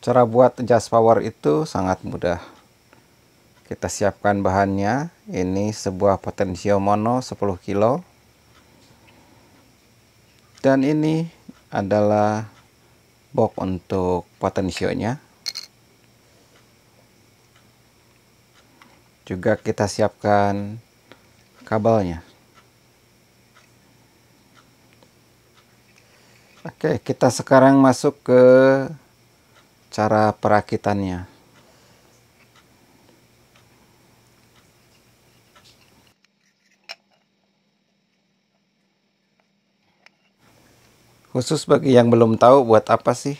Cara buat jas power itu sangat mudah. Kita siapkan bahannya. Ini sebuah potensio mono 10 kilo. Dan ini adalah box untuk potensionya. Juga kita siapkan kabelnya. Oke, kita sekarang masuk ke cara perakitannya khusus bagi yang belum tahu buat apa sih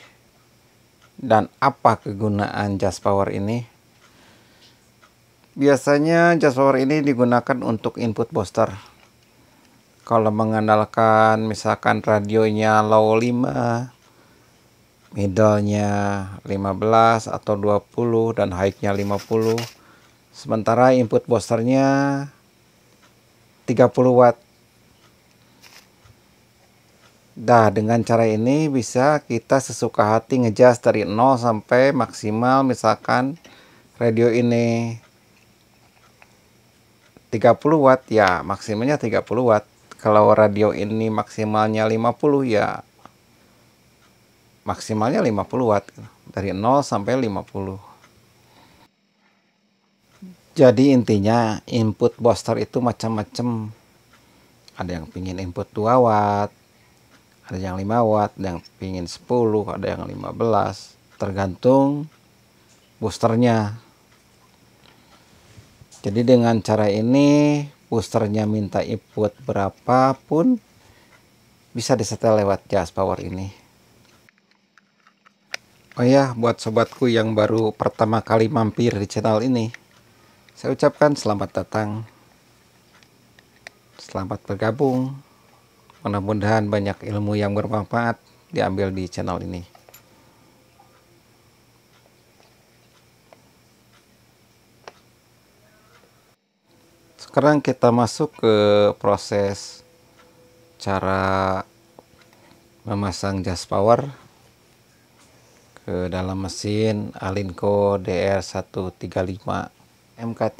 dan apa kegunaan jas power ini biasanya jas power ini digunakan untuk input booster kalau mengandalkan misalkan radionya low 5 middle-nya 15 atau 20 dan high-nya 50 sementara input boosternya 30 watt Nah, dengan cara ini bisa kita sesuka hati ngejas dari 0 sampai maksimal misalkan radio ini 30 watt ya maksimalnya 30 watt. Kalau radio ini maksimalnya 50 ya maksimalnya 50 watt dari 0 sampai 50 jadi intinya input booster itu macam-macam ada yang pingin input 2 watt ada yang 5 watt ada yang pingin 10 ada yang 15 tergantung boosternya jadi dengan cara ini boosternya minta input berapapun bisa disetel lewat jas power ini Oh ya, buat sobatku yang baru pertama kali mampir di channel ini, saya ucapkan selamat datang. Selamat bergabung. Mudah-mudahan banyak ilmu yang bermanfaat diambil di channel ini. Sekarang kita masuk ke proses cara memasang jas power ke dalam mesin Alinco DR135 MK3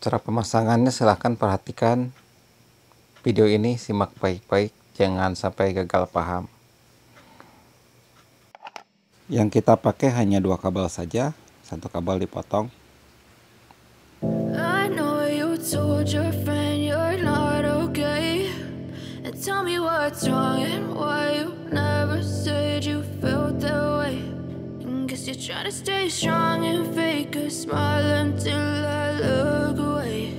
cara pemasangannya silahkan perhatikan video ini simak baik-baik jangan sampai gagal paham yang kita pakai hanya dua kabel saja satu kabel dipotong what's wrong and why you never said you felt that way. And guess you're trying to stay strong and fake a smile until I look away.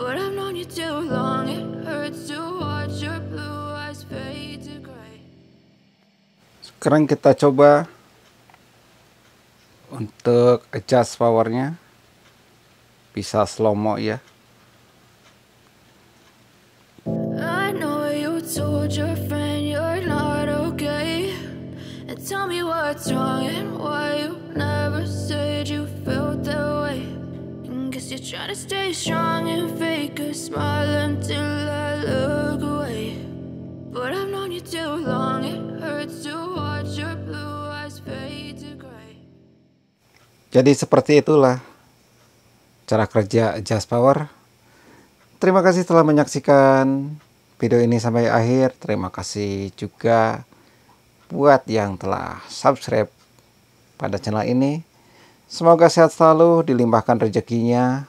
But I've known you too long, it hurts to watch your blue eyes fade to gray. Sekarang kita coba untuk adjust powernya bisa slow mo ya Jadi seperti itulah cara kerja Jazz Power. Terima kasih telah menyaksikan video ini sampai akhir. Terima kasih juga buat yang telah subscribe pada channel ini. Semoga sehat selalu, dilimpahkan rezekinya,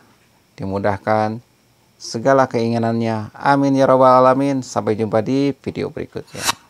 dimudahkan segala keinginannya. Amin ya rabbal alamin. Sampai jumpa di video berikutnya.